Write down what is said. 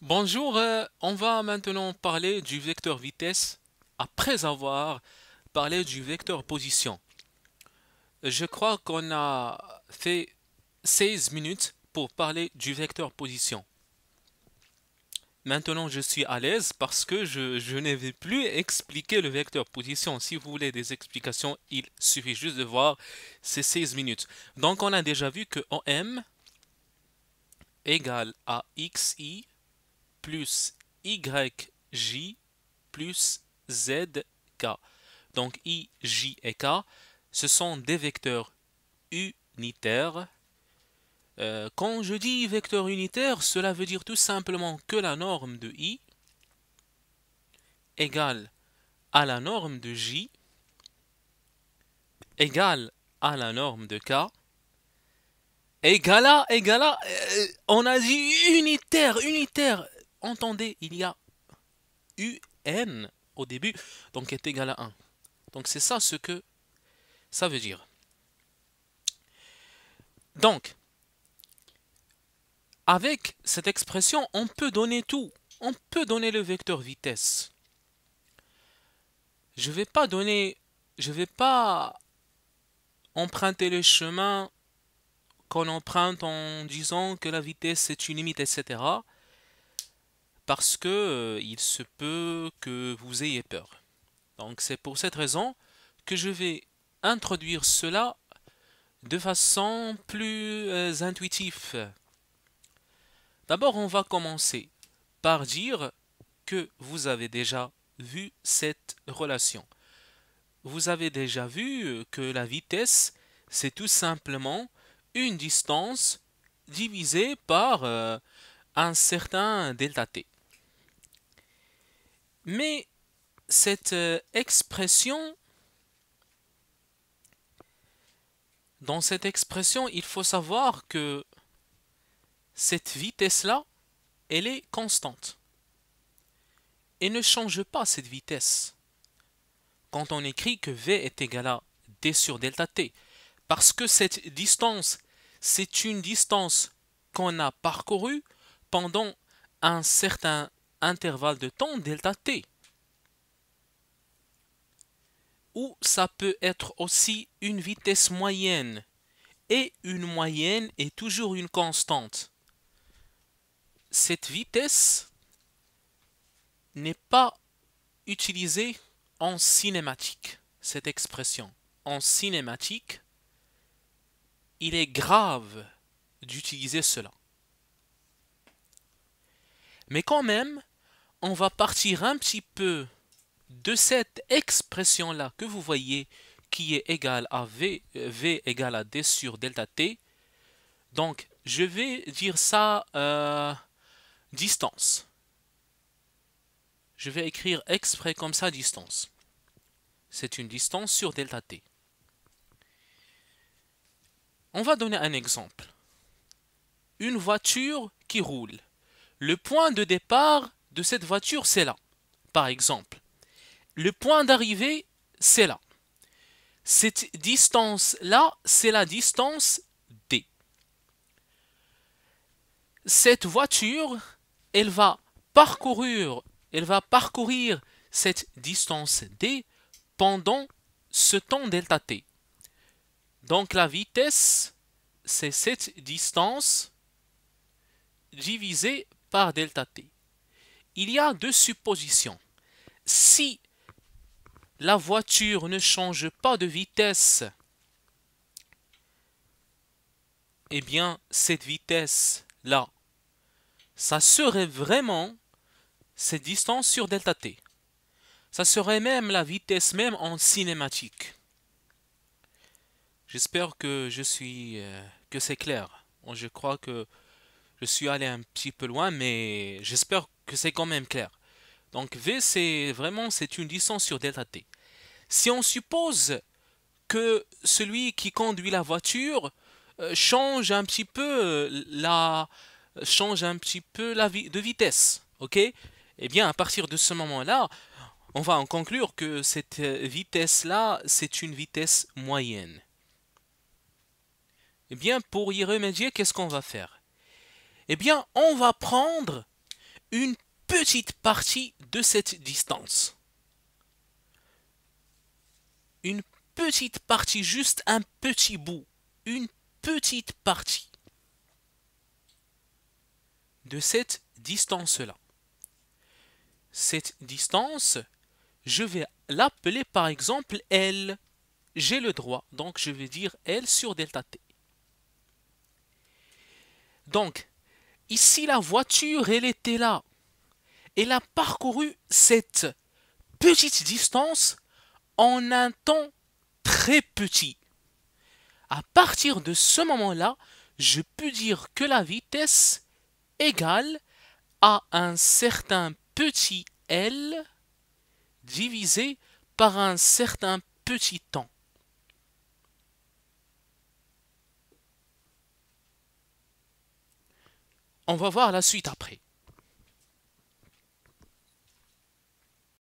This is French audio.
Bonjour, euh, on va maintenant parler du vecteur vitesse après avoir parlé du vecteur position. Je crois qu'on a fait 16 minutes pour parler du vecteur position. Maintenant, je suis à l'aise parce que je, ne vais plus expliquer le vecteur position. Si vous voulez des explications, il suffit juste de voir ces 16 minutes. Donc, on a déjà vu que OM égale à xi plus YJ plus ZK. Donc I, J et K, ce sont des vecteurs unitaires. Euh, quand je dis vecteur unitaire, cela veut dire tout simplement que la norme de I égale à la norme de J égale à la norme de K égale à, égale à, euh, on a dit unitaire, unitaire, Entendez, il y a UN au début, donc est égal à 1. Donc c'est ça ce que ça veut dire. Donc, avec cette expression, on peut donner tout. On peut donner le vecteur vitesse. Je ne vais pas donner, je vais pas emprunter le chemin qu'on emprunte en disant que la vitesse est une limite, etc parce que euh, il se peut que vous ayez peur. Donc c'est pour cette raison que je vais introduire cela de façon plus euh, intuitive. D'abord, on va commencer par dire que vous avez déjà vu cette relation. Vous avez déjà vu euh, que la vitesse, c'est tout simplement une distance divisée par un certain delta t. Mais cette euh, expression, dans cette expression, il faut savoir que cette vitesse-là, elle est constante. Et ne change pas cette vitesse. Quand on écrit que V est égal à D sur delta T, parce que cette distance, c'est une distance qu'on a parcourue pendant un certain intervalle de temps delta t. Ou ça peut être aussi une vitesse moyenne. Et une moyenne est toujours une constante. Cette vitesse n'est pas utilisée en cinématique, cette expression. En cinématique, il est grave d'utiliser cela. Mais quand même, on va partir un petit peu de cette expression-là que vous voyez qui est égale à V, euh, V égale à D sur delta T. Donc, je vais dire ça euh, distance. Je vais écrire exprès comme ça distance. C'est une distance sur delta T. On va donner un exemple. Une voiture qui roule. Le point de départ de cette voiture, c'est là. Par exemple, le point d'arrivée, c'est là. Cette distance-là, c'est la distance D. Cette voiture, elle va parcourir, cette distance D pendant ce temps delta t. Donc la vitesse, c'est cette distance divisée par delta t il y a deux suppositions. Si la voiture ne change pas de vitesse, eh bien, cette vitesse-là, ça serait vraiment cette distance sur delta t. Ça serait même la vitesse même en cinématique. J'espère que je suis euh, que c'est clair. je crois que je suis allé un petit peu loin, mais j'espère que c'est quand même clair. Donc V, c'est vraiment c'est une distance sur delta t. Si on suppose que celui qui conduit la voiture euh, change un petit peu euh, la change un petit peu la de vitesse, ok Eh bien, à partir de ce moment-là, on va en conclure que cette euh, vitesse-là, c'est une vitesse moyenne. Eh bien, pour y remédier, qu'est-ce qu'on va faire Eh bien, on va prendre une petite partie de cette distance. Une petite partie, juste un petit bout, une petite partie de cette distance-là. Cette distance, je vais l'appeler par exemple L. J'ai le droit, donc je vais dire L sur delta t. Donc, Ici, la voiture, elle était là. Elle a parcouru cette petite distance en un temps très petit. À partir de ce moment-là, je peux dire que la vitesse égale à un certain petit L divisé par un certain petit temps. On va voir la suite après.